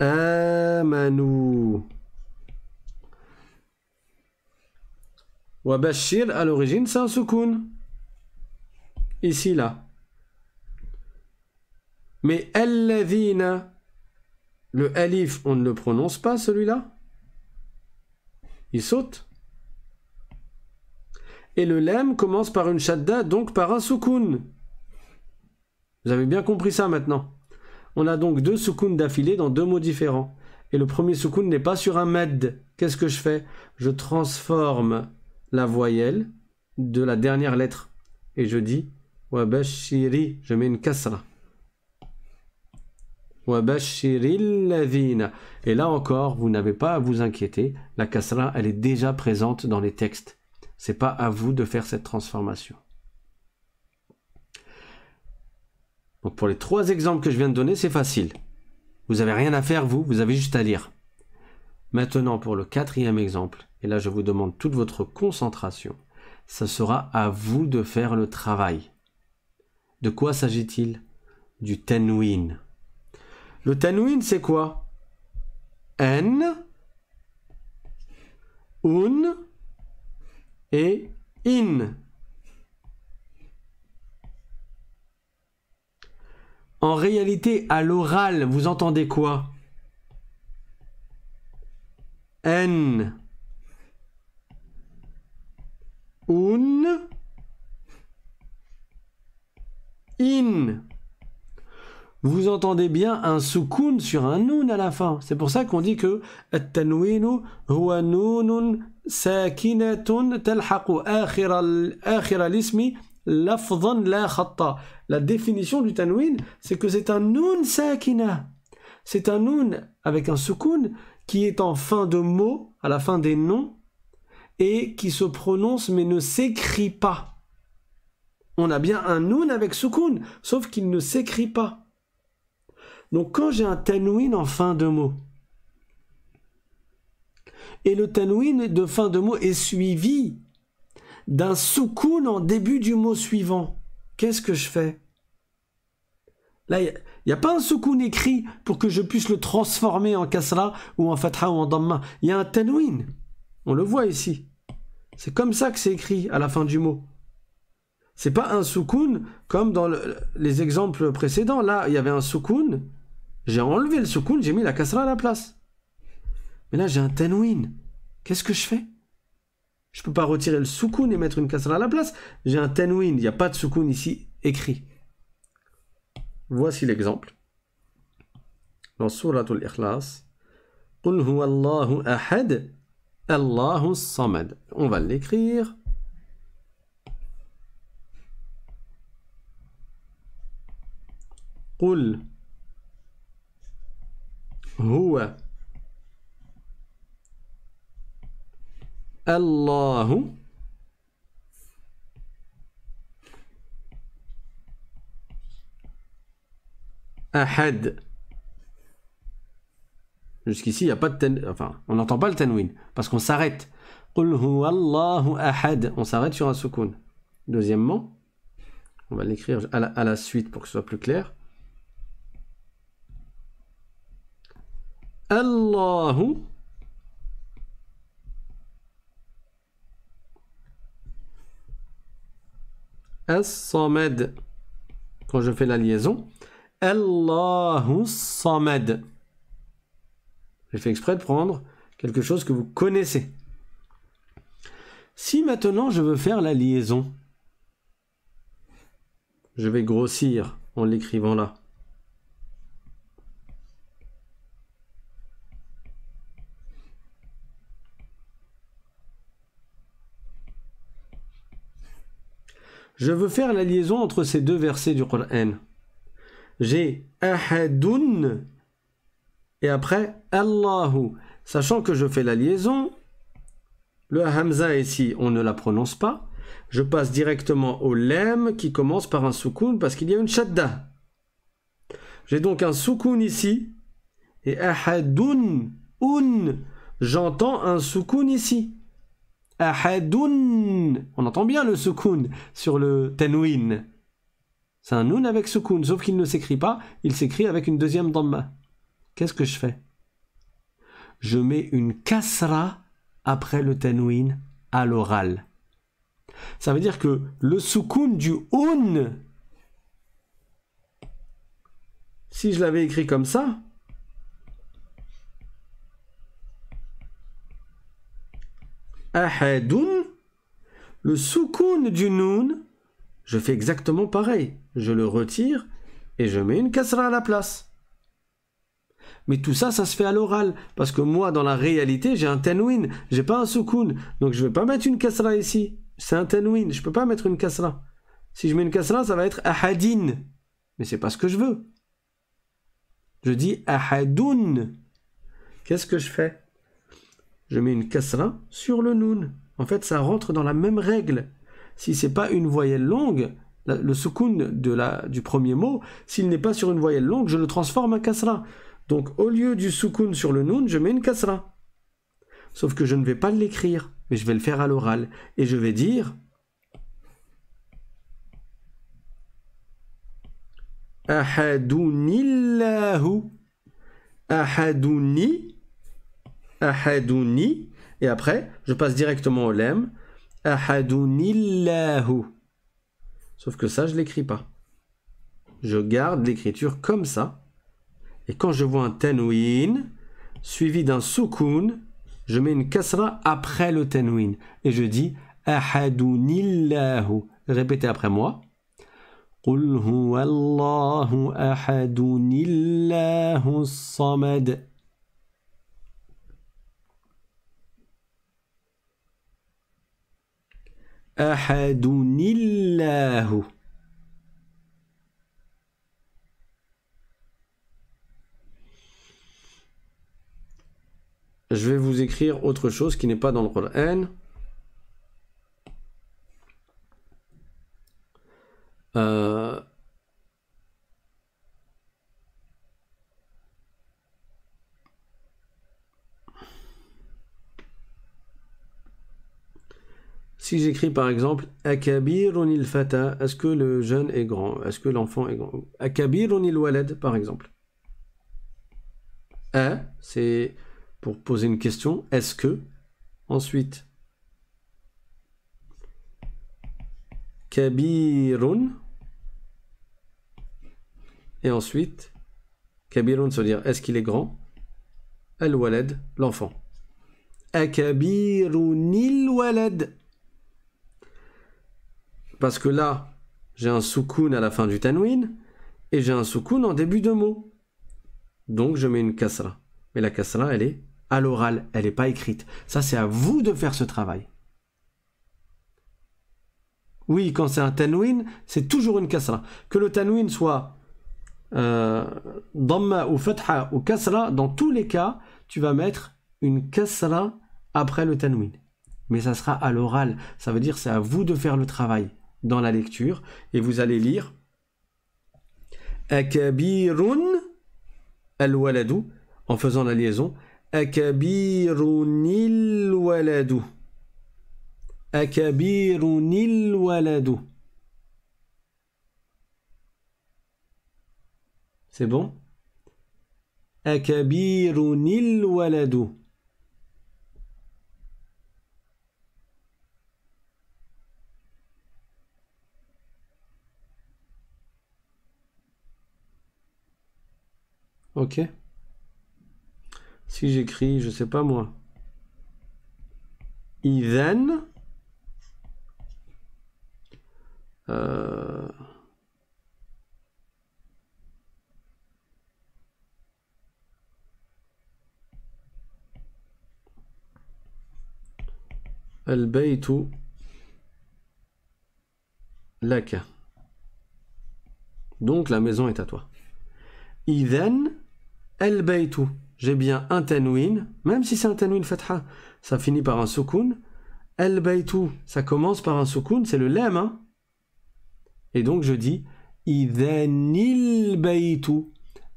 amanu. Euh, Wa bashir à l'origine, c'est un soukoun. Ici, là. Mais alladhina, le alif, on ne le prononce pas celui-là. Il saute. Et le lem commence par une shadda, donc par un soukoun. Vous avez bien compris ça maintenant. On a donc deux soukoun d'affilée dans deux mots différents. Et le premier soukoun n'est pas sur un med. Qu'est-ce que je fais Je transforme la voyelle de la dernière lettre. Et je dis Wabashiri. Je mets une kasra. la Et là encore, vous n'avez pas à vous inquiéter. La kasra, elle est déjà présente dans les textes. C'est pas à vous de faire cette transformation. Donc pour les trois exemples que je viens de donner, c'est facile. Vous n'avez rien à faire, vous, vous avez juste à lire. Maintenant pour le quatrième exemple, et là je vous demande toute votre concentration, ça sera à vous de faire le travail. De quoi s'agit-il Du tanwin. Le tenuin, c'est quoi N, un et in. En réalité, à l'oral, vous entendez quoi N. Un. In. Vous entendez bien un soukoun sur un noun à la fin. C'est pour ça qu'on dit que التنوين huwa نون ساكنة تلحق آخر الاسم la La définition du tanwin, c'est que c'est un nun sakina. C'est un nun avec un sukun qui est en fin de mot, à la fin des noms, et qui se prononce mais ne s'écrit pas. On a bien un nun avec sukun, sauf qu'il ne s'écrit pas. Donc quand j'ai un tanwin en fin de mot, et le tanwin de fin de mot est suivi d'un soukoun en début du mot suivant, qu'est-ce que je fais Là, il n'y a, pas un soukoun écrit pour que je puisse le transformer en kasra ou en fatha ou en damma. Il y a un tenouin On le voit ici. C'est comme ça que c'est écrit à la fin du mot. C'est pas un soukoun comme dans les exemples précédents. Là, il y avait un soukoun. J'ai enlevé le soukoun, j'ai mis la kasra à la place. Mais là, j'ai un tenouin. Qu'est-ce que je fais je peux pas retirer le soukoun et mettre une kasra à la place. J'ai un tenwin, il n'y a pas de soukoun ici écrit. Voici l'exemple. Dans Suratul Ikhlas, Qul Allahu ahad, Allahu samad. On va l'écrire. Qul huwa Allahu Ahad. Jusqu'ici, il n'y a pas de ten... Enfin, on n'entend pas le tenouin parce qu'on s'arrête. ahad. On s'arrête sur un soukoun. Deuxièmement, on va l'écrire à, à la, suite pour que ce soit plus clair. Allahu as Quand je fais la liaison. Allahu Samad. J'ai fait exprès de prendre quelque chose que vous connaissez. Si maintenant je veux faire la liaison, je vais grossir en l'écrivant là. Je veux faire la liaison entre ces deux versets du Coran. J'ai ahadun et après Allahu. Sachant que je fais la liaison, le hamza ici, on ne la prononce pas. Je passe directement au lem qui commence par un soukoun parce qu'il y a une shadda. J'ai donc un soukoun ici et ahadun un. J'entends un soukoun ici. On entend bien le soukoun sur le tanwin. C'est un nun avec soukoun, sauf qu'il ne s'écrit pas, il s'écrit avec une deuxième dhamma. Qu'est-ce que je fais Je mets une kasra après le tanwin à l'oral. Ça veut dire que le soukoun du un, si je l'avais écrit comme ça, le soukoun du noun, je fais exactement pareil. Je le retire et je mets une kasra à la place. Mais tout ça, ça se fait à l'oral. Parce que moi, dans la réalité, j'ai un tanwin. J'ai pas un soukoun. Donc je vais pas mettre une kasra ici. C'est un tanwin. Je peux pas mettre une kasra. Si je mets une kasra, ça va être ahadin. Mais c'est pas ce que je veux. Je dis ahadun. Qu'est-ce que je fais je mets une kasra sur le noun. En fait, ça rentre dans la même règle. Si c'est pas une voyelle longue, le sukun » de du premier mot, s'il n'est pas sur une voyelle longue, je le transforme en kasra. Donc au lieu du sukun » sur le noun, je mets une kasra. Sauf que je ne vais pas l'écrire, mais je vais le faire à l'oral. Et je vais dire Ahadunillahu. Ahaduni et après, je passe directement au lem. Sauf que ça, je l'écris pas. Je garde l'écriture comme ça. Et quand je vois un tanwin suivi d'un soukoun, je mets une kasra après le tanwin Et je dis ahadounillahu. Répétez après moi. قل هو الله أحد Je vais vous écrire autre chose qui n'est pas dans le Coran. Euh, Si j'écris par exemple Akabirun il fata, est-ce que le jeune est grand Est-ce que l'enfant est grand Akabirun il walad par exemple. A, c'est pour poser une question, est-ce que Ensuite, Kabirun. Et ensuite, Kabirun se dire est-ce qu'il est grand Al-Walad, l'enfant. il Walad. Parce que là, j'ai un soukoun à la fin du tanwin et j'ai un soukoun en début de mot. Donc je mets une kasra. Mais la kasra, elle est à l'oral, elle n'est pas écrite. Ça, c'est à vous de faire ce travail. Oui, quand c'est un tanwin, c'est toujours une kasra. Que le tanwin soit euh, dhamma ou fatha ou kasra, dans tous les cas, tu vas mettre une kasra après le tanwin. Mais ça sera à l'oral. Ça veut dire c'est à vous de faire le travail dans la lecture et vous allez lire Akabirun al-waladu en faisant la liaison Akabirunil waladu Akabirunil waladu C'est bon Akabirunil waladu Ok Si j'écris, je sais pas moi, elle euh, tout, لك donc la maison est à toi إذن El Baytu, j'ai bien un tanwin, même si c'est un tanwin fatha, ça finit par un soukoun. El Baytu, ça commence par un soukoun, c'est le lem. Hein. Et donc je dis il Baytu.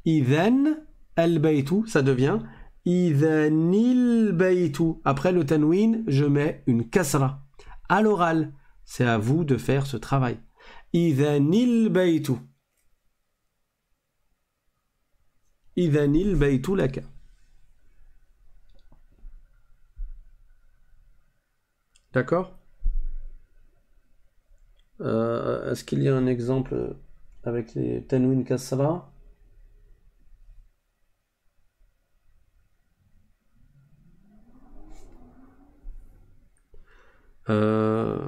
iden El Baytu, ça devient il Baytu. Après le tanwin, je mets une kasra. À l'oral, c'est à vous de faire ce travail. il Baytu. D'accord euh, Est-ce qu'il y a un exemple avec les Tanwin kasra euh...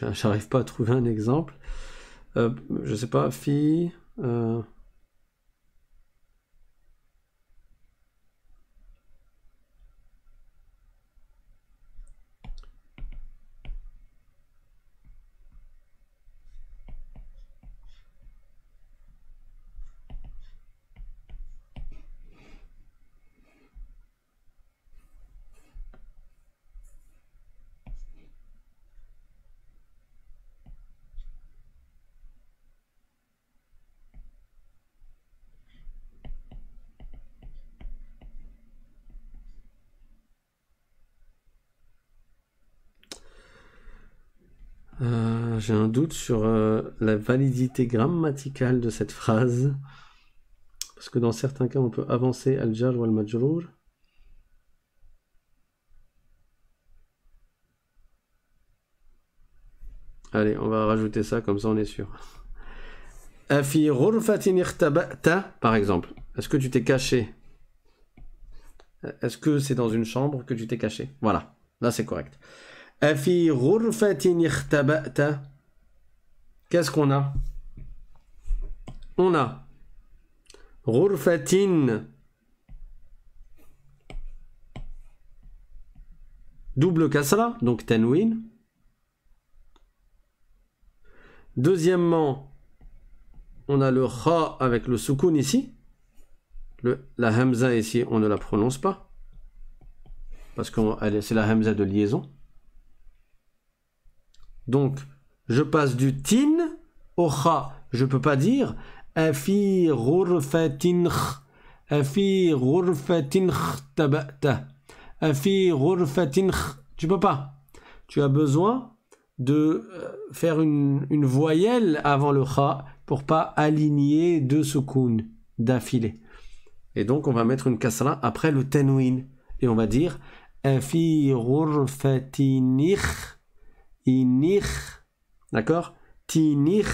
J'arrive pas à trouver un exemple. Je euh, je sais pas, fille. Euh, j'ai un doute sur euh, la validité grammaticale de cette phrase. Parce que dans certains cas, on peut avancer al-jar ou al-majrour. Allez, on va rajouter ça, comme ça on est sûr. Afi par exemple. Est-ce que tu t'es caché Est-ce que c'est dans une chambre que tu t'es caché Voilà, là c'est correct. Afi Qu'est-ce qu'on a On a Rurfatin. Double kasra, donc Tenwin. Deuxièmement, on a le kha avec le soukoun ici. la hamza ici, on ne la prononce pas. Parce que c'est la hamza de liaison. Donc, je passe du tin Ocha, je peux pas dire. Tu ne Tu peux pas. Tu as besoin de euh, faire une, voyelle avant le kha pour pas aligner deux soukoun d'affilée. Et donc on va mettre une kasra après le tenouin. Et on va dire D'accord tinir,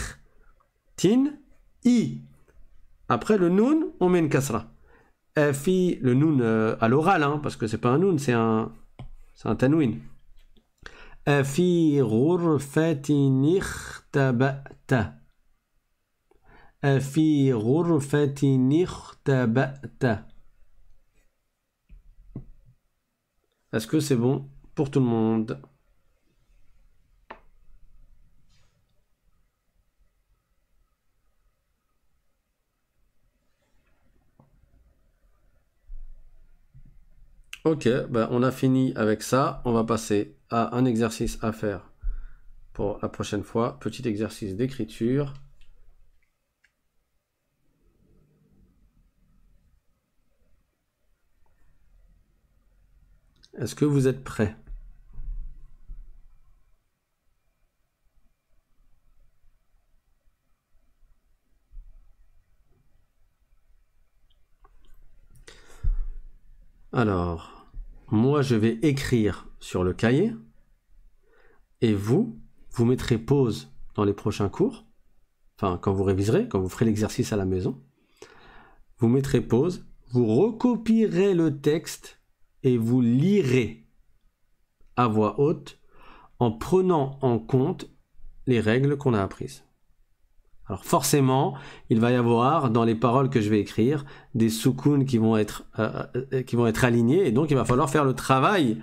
tin, i. Après le noun, on met une kasra. Fi, le noun euh, à l'oral, hein, parce que c'est pas un noun, c'est un, c'est un tanouin. Fi ghurfatin tabata Fi ghurfatin tabata Est-ce que c'est bon pour tout le monde Ok, ben, on a fini avec ça. On va passer à un exercice à faire pour la prochaine fois. Petit exercice d'écriture. Est-ce que vous êtes prêts Alors, moi je vais écrire sur le cahier et vous, vous mettrez pause dans les prochains cours, enfin quand vous réviserez, quand vous ferez l'exercice à la maison, vous mettrez pause, vous recopierez le texte et vous lirez à voix haute en prenant en compte les règles qu'on a apprises. Alors forcément, il va y avoir dans les paroles que je vais écrire des soukoun qui vont être euh, euh, qui vont être alignés et donc il va falloir faire le travail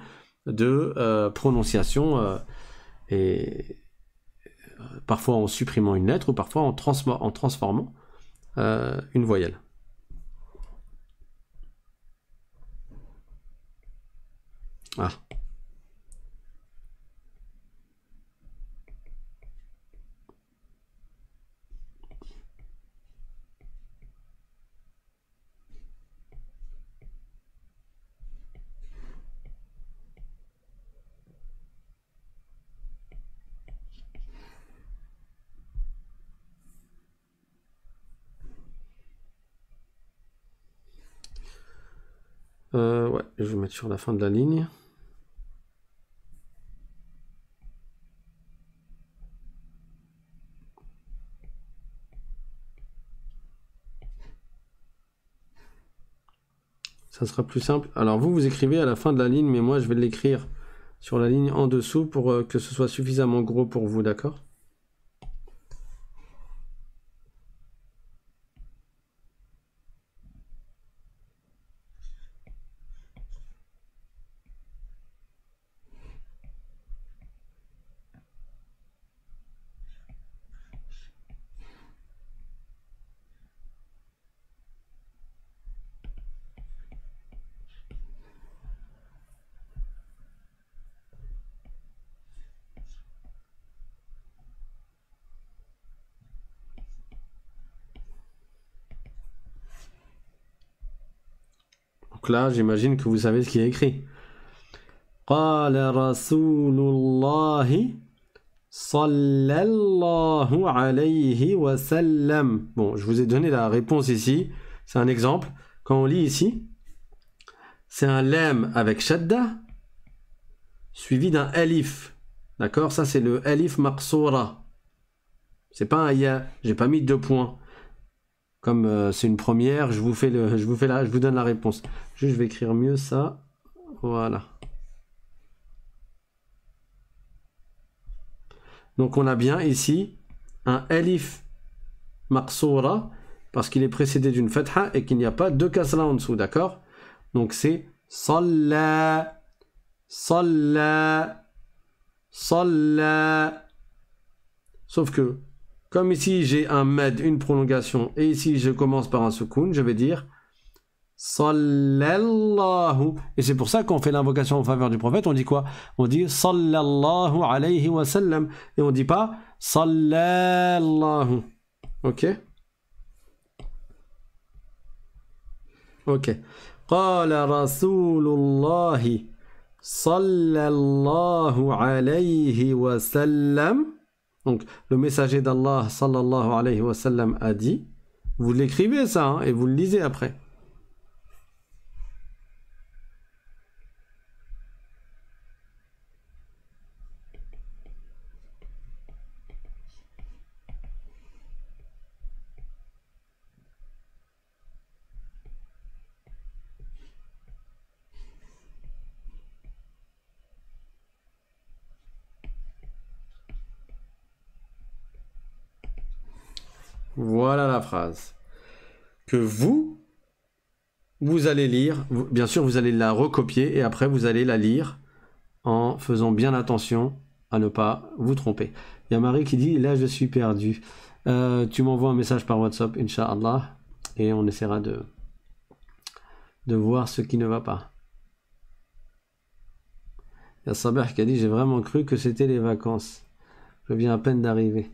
de euh, prononciation et parfois en supprimant une lettre ou parfois en, transformant une voyelle. Ah. Euh, je vais mettre sur la fin de la ligne. Ça sera plus simple. Alors vous, vous écrivez à la fin de la ligne, mais moi, je vais l'écrire sur la ligne en dessous pour euh, que ce soit suffisamment gros pour vous, d'accord Donc là, j'imagine que vous savez ce qui est écrit. sallallahu Bon, je vous ai donné la réponse ici. C'est un exemple. Quand on lit ici, c'est un lem avec shadda suivi d'un alif. D'accord Ça, c'est le alif maqsoura. C'est pas un ya. J'ai pas mis deux points. Comme euh, c'est une première, je vous fais le, je vous fais là, je vous donne la réponse. je vais écrire mieux ça. Voilà. Donc on a bien ici un alif maqsoura parce qu'il est précédé d'une fatha et qu'il n'y a pas de kasra en dessous, d'accord Donc c'est salla salla salla sauf que comme ici, j'ai un med, une prolongation, et ici, je commence par un soukoun, je vais dire Sallallahu. Et c'est pour ça qu'on fait l'invocation en faveur du prophète, on dit quoi On dit Sallallahu alayhi wa sallam. Et on dit pas Sallallahu. Ok Ok. Qala Rasulullahi sallallahu alayhi wa sallam. Donc, le messager d'Allah sallallahu alayhi wa sallam a dit, vous l'écrivez ça hein, et vous le lisez après. Voilà la phrase. Que vous, vous allez lire, bien sûr vous allez la recopier et après vous allez la lire en faisant bien attention à ne pas vous tromper. Il y a Marie qui dit, là je suis perdu. Euh, tu m'envoies un message par WhatsApp, Inch'Allah, et on essaiera de, de voir ce qui ne va pas. Il y a Saber qui a dit, j'ai vraiment cru que c'était les vacances. Je viens à peine d'arriver.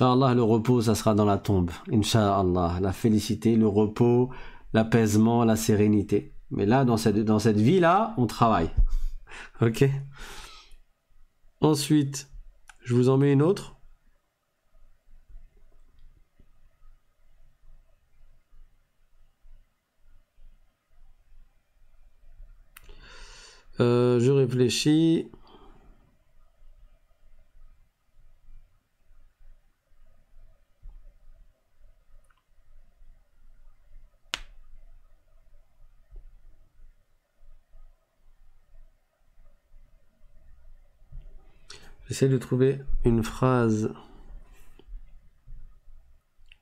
Inch'Allah, le repos, ça sera dans la tombe. Inch'Allah, la félicité, le repos, l'apaisement, la sérénité. Mais là, dans cette, dans cette vie-là, on travaille. ok Ensuite, je vous en mets une autre. Euh, je réfléchis. J'essaie de trouver une phrase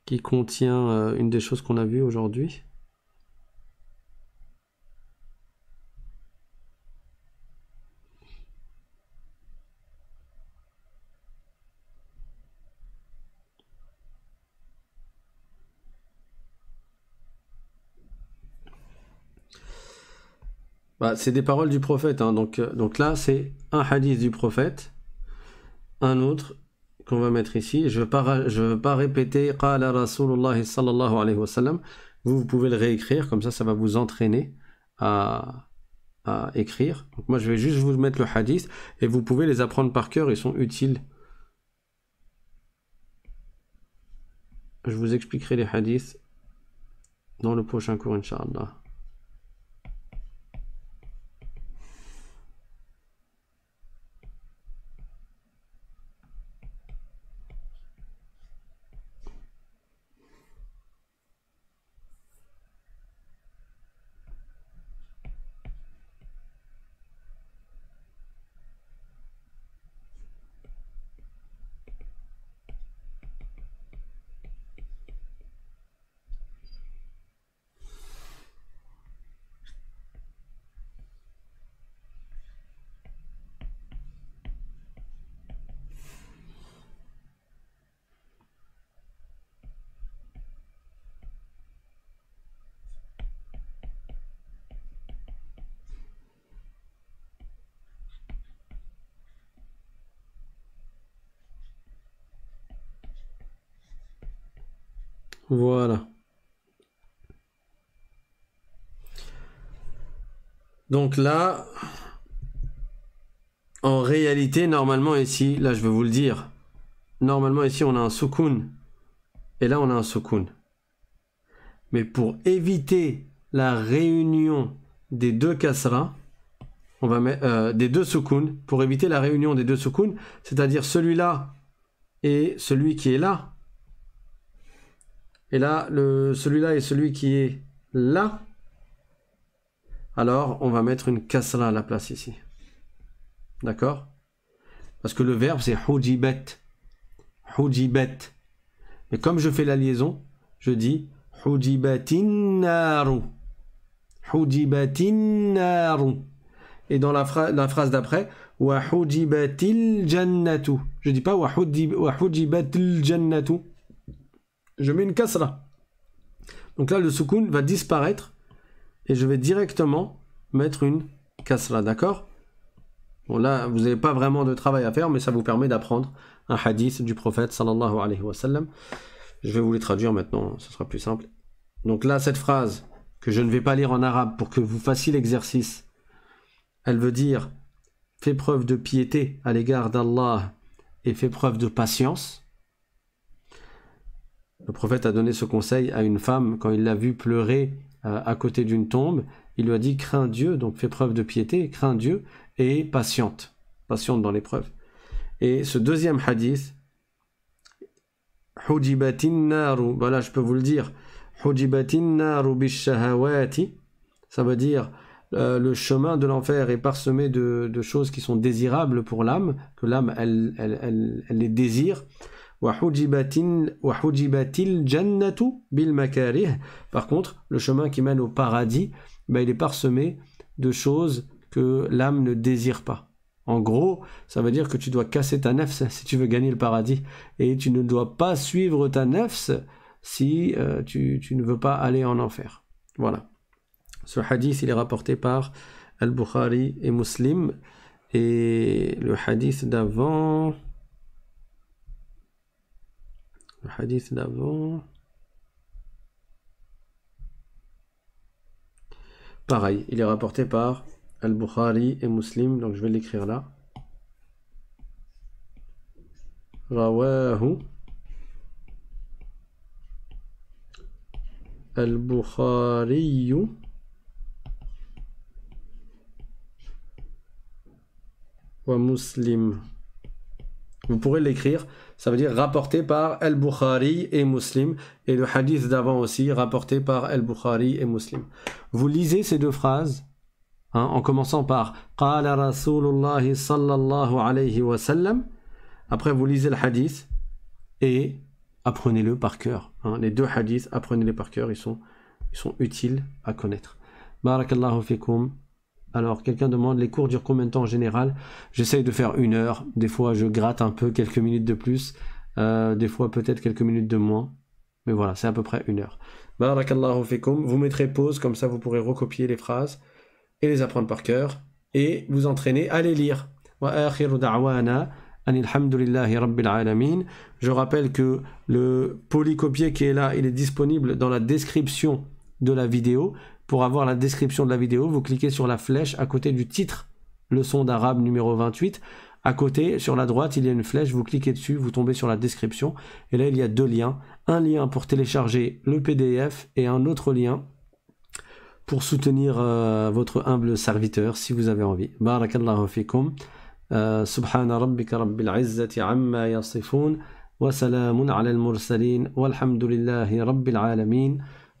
qui contient euh, une des choses qu'on a vues aujourd'hui. Bah, c'est des paroles du prophète. Hein. Donc, euh, donc là, c'est un hadith du prophète un autre qu'on va mettre ici. Je ne veux, pas répéter « Qala sallallahu alayhi wa sallam ». Vous, pouvez le réécrire, comme ça, ça va vous entraîner à, écrire. moi, je vais juste vous mettre le hadith et vous pouvez les apprendre par cœur, ils sont utiles. Je vous expliquerai les hadiths dans le prochain cours, inshallah Donc là, en réalité, normalement ici, là je veux vous le dire, normalement ici on a un soukoun. Et là on a un soukoun. Mais pour éviter la réunion des deux kasra, on va mettre, euh, des deux soukoun, pour éviter la réunion des deux soukoun, c'est-à-dire celui-là et celui qui est là. Et là, celui-là et celui qui est là, alors on va mettre une kasra à la place ici. D'accord Parce que le verbe c'est hujibet. Hujibet. Mais comme je fais la liaison, je dis hujibatin naru. Et dans la, phrase d'après, wa hujibetil jannatu. Je dis pas wa jannatu. Je mets une kasra. Donc là, le soukoun va disparaître et je vais directement mettre une kasra, d'accord Bon là, vous n'avez pas vraiment de travail à faire, mais ça vous permet d'apprendre un hadith du prophète sallallahu alayhi wa sallam. Je vais vous les traduire maintenant, ce sera plus simple. Donc là, cette phrase que je ne vais pas lire en arabe pour que vous fassiez l'exercice, elle veut dire fais preuve de piété à l'égard d'Allah et fais preuve de patience. Le prophète a donné ce conseil à une femme quand il l'a vue pleurer à côté d'une tombe, il lui a dit crains Dieu, donc fais preuve de piété, crains Dieu et patiente, patiente dans l'épreuve. Et ce deuxième hadith, Hujibatin naru, voilà je peux vous le dire, Hujibatin naru bishahawati, ça veut dire euh, le chemin de l'enfer est parsemé de, choses qui sont désirables pour l'âme, que l'âme elle, elle, elle les désire. Par contre, le chemin qui mène au paradis, bah, il est parsemé de choses que l'âme ne désire pas. En gros, ça veut dire que tu dois casser ta nefs si tu veux gagner le paradis. Et tu ne dois pas suivre ta nefs si euh, tu, tu, ne veux pas aller en enfer. Voilà. Ce hadith, il est rapporté par Al-Bukhari et Muslim. Et le hadith d'avant... Le hadith d'avant. Pareil, il est rapporté par Al-Bukhari et Muslim, donc je vais l'écrire là. Rawahu Al-Bukhari wa Muslim. Vous pourrez l'écrire, ça veut dire rapporté par el bukhari et Muslim, et le hadith d'avant aussi, rapporté par Al-Bukhari et Muslim. Vous lisez ces deux phrases, hein, en commençant par Qala rasulullahi sallallahu alayhi wa sallam. Après, vous lisez le hadith et apprenez-le par cœur. Hein. Les deux hadiths, apprenez-les par cœur, ils sont, ils sont utiles à connaître. Barakallahu fikum. Alors, quelqu'un demande les cours durent combien de temps en général J'essaye de faire une heure. Des fois, je gratte un peu quelques minutes de plus. Euh, des fois, peut-être quelques minutes de moins. Mais voilà, c'est à peu près une heure. Barakallahu Vous mettrez pause, comme ça vous pourrez recopier les phrases et les apprendre par cœur et vous entraîner à les lire. Je rappelle que le polycopier qui est là, il est disponible dans la description de la vidéo. Pour avoir la description de la vidéo, vous cliquez sur la flèche à côté du titre leçon d'arabe numéro 28. À côté, sur la droite, il y a une flèche, vous cliquez dessus, vous tombez sur la description. Et là, il y a deux liens. Un lien pour télécharger le PDF et un autre lien pour soutenir euh, votre humble serviteur si vous avez envie. Barakallahu fikum. Euh, rabbil izzati amma ala Walhamdulillahi rabbil